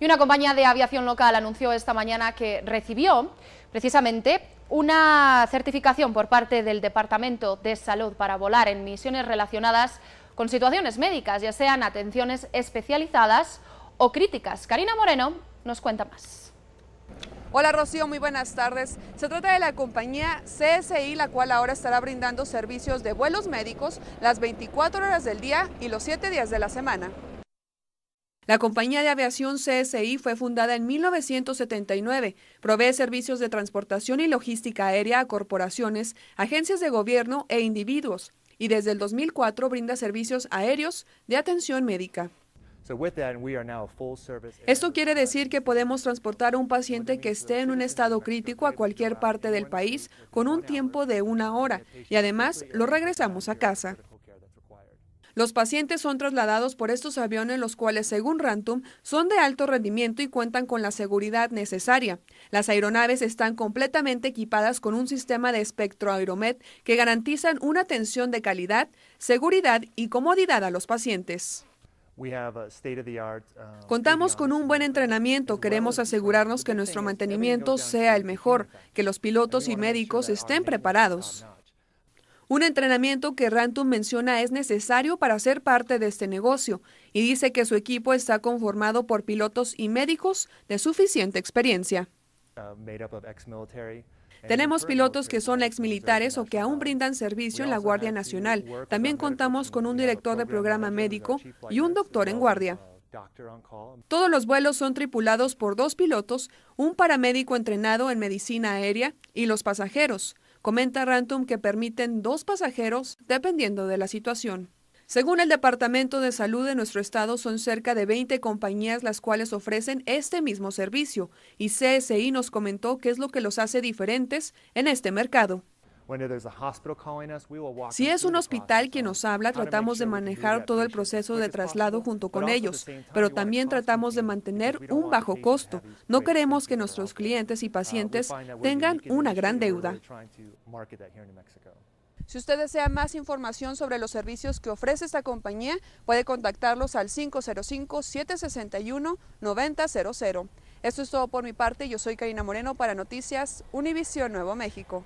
Y una compañía de aviación local anunció esta mañana que recibió precisamente una certificación por parte del Departamento de Salud para volar en misiones relacionadas con situaciones médicas, ya sean atenciones especializadas o críticas. Karina Moreno nos cuenta más. Hola Rocío, muy buenas tardes. Se trata de la compañía CSI, la cual ahora estará brindando servicios de vuelos médicos las 24 horas del día y los 7 días de la semana. La compañía de aviación CSI fue fundada en 1979. Provee servicios de transportación y logística aérea a corporaciones, agencias de gobierno e individuos. Y desde el 2004 brinda servicios aéreos de atención médica. Esto quiere decir que podemos transportar a un paciente que esté en un estado crítico a cualquier parte del país con un tiempo de una hora y además lo regresamos a casa. Los pacientes son trasladados por estos aviones, los cuales, según Rantum, son de alto rendimiento y cuentan con la seguridad necesaria. Las aeronaves están completamente equipadas con un sistema de espectro que garantizan una atención de calidad, seguridad y comodidad a los pacientes. Uh, Contamos con un buen entrenamiento, queremos asegurarnos que nuestro mantenimiento sea el mejor, que los pilotos y médicos estén preparados. Un entrenamiento que Rantum menciona es necesario para ser parte de este negocio y dice que su equipo está conformado por pilotos y médicos de suficiente experiencia. Uh, Tenemos pilotos que son exmilitares o que aún brindan servicio en la Guardia Nacional. También contamos con un director de programa médico y un doctor en guardia. Uh, Todos los vuelos son tripulados por dos pilotos, un paramédico entrenado en medicina aérea y los pasajeros. Comenta Rantum que permiten dos pasajeros dependiendo de la situación. Según el Departamento de Salud de nuestro estado, son cerca de 20 compañías las cuales ofrecen este mismo servicio y CSI nos comentó qué es lo que los hace diferentes en este mercado. Si es un hospital quien nos habla, tratamos de manejar todo el proceso de traslado junto con ellos, pero también tratamos de mantener un bajo costo. No queremos que nuestros clientes y uh, pacientes tengan una gran deuda. Si usted desea más información sobre los servicios que ofrece esta compañía, puede contactarlos al 505-761-9000. Esto es todo por mi parte. Yo soy Karina Moreno para Noticias Univision Nuevo México.